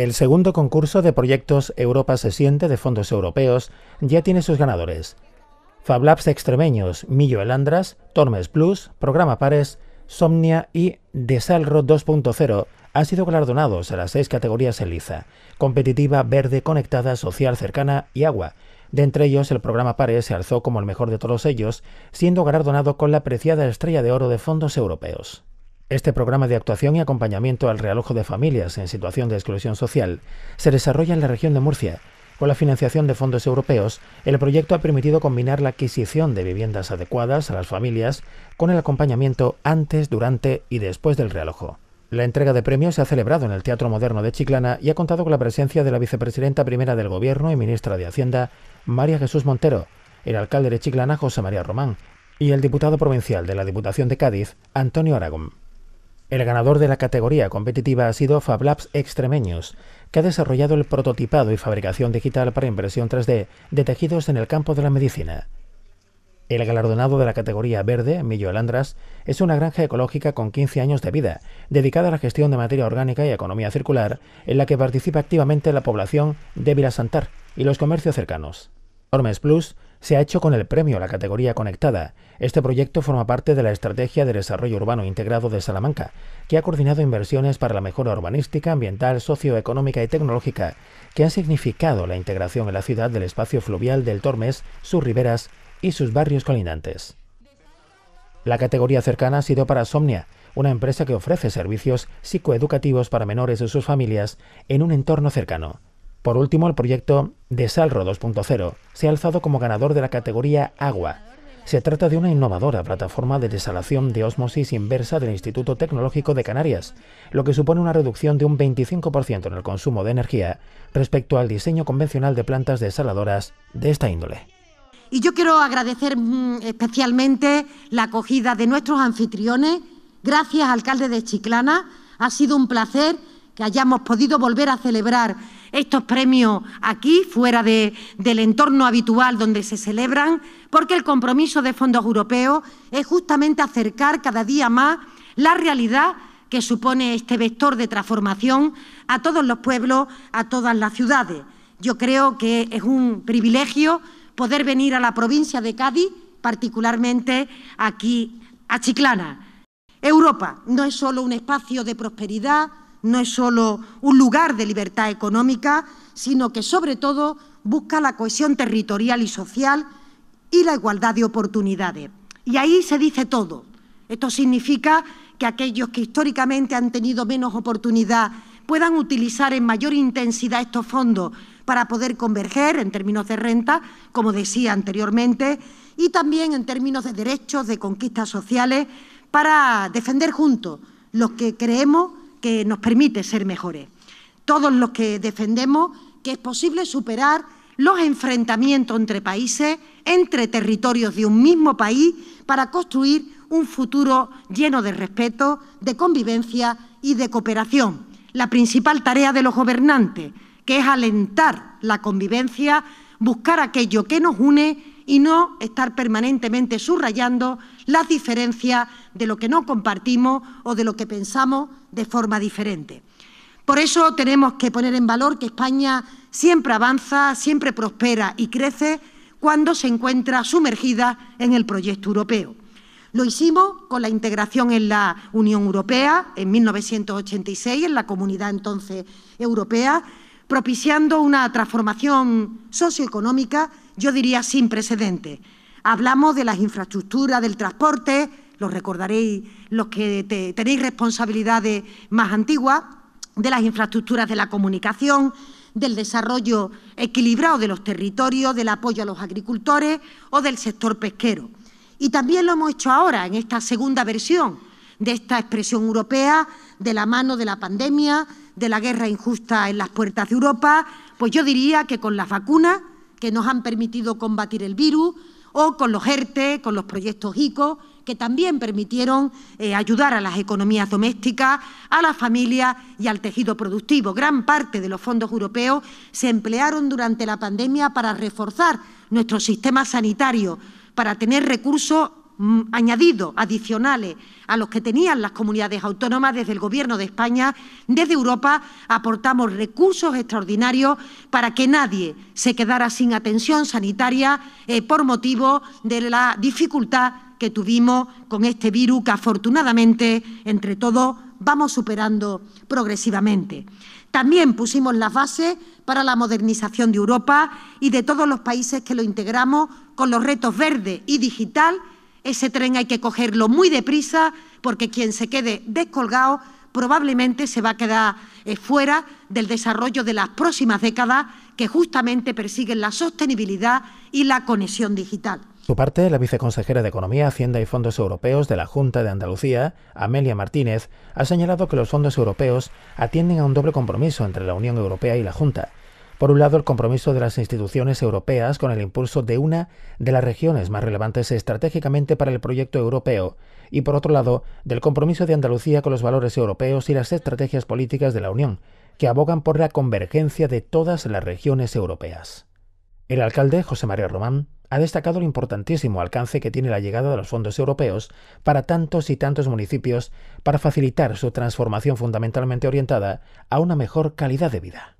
El segundo concurso de proyectos Europa se siente de fondos europeos ya tiene sus ganadores. Fablabs extremeños, Millo Elandras, Tormes Plus, Programa Pares, Somnia y Desalro 2.0 han sido galardonados a las seis categorías en liza, competitiva, verde, conectada, social, cercana y agua. De entre ellos, el programa Pares se alzó como el mejor de todos ellos, siendo galardonado con la preciada estrella de oro de fondos europeos. Este programa de actuación y acompañamiento al realojo de familias en situación de exclusión social se desarrolla en la región de Murcia. Con la financiación de fondos europeos, el proyecto ha permitido combinar la adquisición de viviendas adecuadas a las familias con el acompañamiento antes, durante y después del realojo. La entrega de premios se ha celebrado en el Teatro Moderno de Chiclana y ha contado con la presencia de la vicepresidenta primera del Gobierno y ministra de Hacienda, María Jesús Montero, el alcalde de Chiclana, José María Román, y el diputado provincial de la Diputación de Cádiz, Antonio Aragón. El ganador de la categoría competitiva ha sido FabLabs Extremeños, que ha desarrollado el prototipado y fabricación digital para impresión 3D de tejidos en el campo de la medicina. El galardonado de la categoría verde, Millo Alandras, es una granja ecológica con 15 años de vida, dedicada a la gestión de materia orgánica y economía circular, en la que participa activamente la población de Virasantar y los comercios cercanos. Ormes Plus se ha hecho con el premio a la categoría conectada. Este proyecto forma parte de la Estrategia de Desarrollo Urbano Integrado de Salamanca, que ha coordinado inversiones para la mejora urbanística, ambiental, socioeconómica y tecnológica, que han significado la integración en la ciudad del espacio fluvial del Tormes, sus riberas y sus barrios colindantes. La categoría cercana ha sido para Somnia, una empresa que ofrece servicios psicoeducativos para menores y sus familias en un entorno cercano. Por último, el proyecto Desalro 2.0 se ha alzado como ganador de la categoría Agua. Se trata de una innovadora plataforma de desalación de ósmosis inversa del Instituto Tecnológico de Canarias, lo que supone una reducción de un 25% en el consumo de energía respecto al diseño convencional de plantas desaladoras de esta índole. Y yo quiero agradecer mm, especialmente la acogida de nuestros anfitriones. Gracias, alcalde de Chiclana. Ha sido un placer que hayamos podido volver a celebrar estos premios aquí, fuera del entorno habitual donde se celebran, porque el compromiso de fondos europeos es justamente acercar cada día más la realidad que supone este vector de transformación a todos los pueblos, a todas las ciudades. Yo creo que es un privilegio poder venir a la provincia de Cádiz, particularmente aquí a Chiclana. Europa no es solo un espacio de prosperidad, no es solo un lugar de libertad económica, sino que sobre todo busca la cohesión territorial y social y la igualdad de oportunidades. Y ahí se dice todo. Esto significa que aquellos que históricamente han tenido menos oportunidad puedan utilizar en mayor intensidad estos fondos para poder converger en términos de renta, como decía anteriormente, y también en términos de derechos, de conquistas sociales, para defender juntos los que creemos que nos permite ser mejores. Todos los que defendemos que es posible superar los enfrentamientos entre países, entre territorios de un mismo país, para construir un futuro lleno de respeto, de convivencia y de cooperación. La principal tarea de los gobernantes, que es alentar la convivencia, buscar aquello que nos une y no estar permanentemente subrayando las diferencias de lo que no compartimos o de lo que pensamos de forma diferente. Por eso tenemos que poner en valor que España siempre avanza, siempre prospera y crece cuando se encuentra sumergida en el proyecto europeo. Lo hicimos con la integración en la Unión Europea en 1986, en la comunidad entonces europea, propiciando una transformación socioeconómica yo diría sin precedentes. Hablamos de las infraestructuras, del transporte, lo recordaréis los que tenéis responsabilidades más antiguas, de las infraestructuras de la comunicación, del desarrollo equilibrado de los territorios, del apoyo a los agricultores o del sector pesquero. Y también lo hemos hecho ahora, en esta segunda versión de esta expresión europea, de la mano de la pandemia, de la guerra injusta en las puertas de Europa, pues yo diría que con las vacunas que nos han permitido combatir el virus, o con los ERTE, con los proyectos ICO, que también permitieron eh, ayudar a las economías domésticas, a las familias y al tejido productivo. Gran parte de los fondos europeos se emplearon durante la pandemia para reforzar nuestro sistema sanitario, para tener recursos Mm, añadidos, adicionales a los que tenían las comunidades autónomas desde el Gobierno de España, desde Europa aportamos recursos extraordinarios para que nadie se quedara sin atención sanitaria eh, por motivo de la dificultad que tuvimos con este virus que afortunadamente entre todos vamos superando progresivamente. También pusimos las bases para la modernización de Europa y de todos los países que lo integramos con los retos verde y digital ese tren hay que cogerlo muy deprisa porque quien se quede descolgado probablemente se va a quedar eh, fuera del desarrollo de las próximas décadas que justamente persiguen la sostenibilidad y la conexión digital. Por su parte, la viceconsejera de Economía, Hacienda y Fondos Europeos de la Junta de Andalucía, Amelia Martínez, ha señalado que los fondos europeos atienden a un doble compromiso entre la Unión Europea y la Junta, por un lado, el compromiso de las instituciones europeas con el impulso de una de las regiones más relevantes estratégicamente para el proyecto europeo, y por otro lado, del compromiso de Andalucía con los valores europeos y las estrategias políticas de la Unión, que abogan por la convergencia de todas las regiones europeas. El alcalde José María Román ha destacado el importantísimo alcance que tiene la llegada de los fondos europeos para tantos y tantos municipios para facilitar su transformación fundamentalmente orientada a una mejor calidad de vida.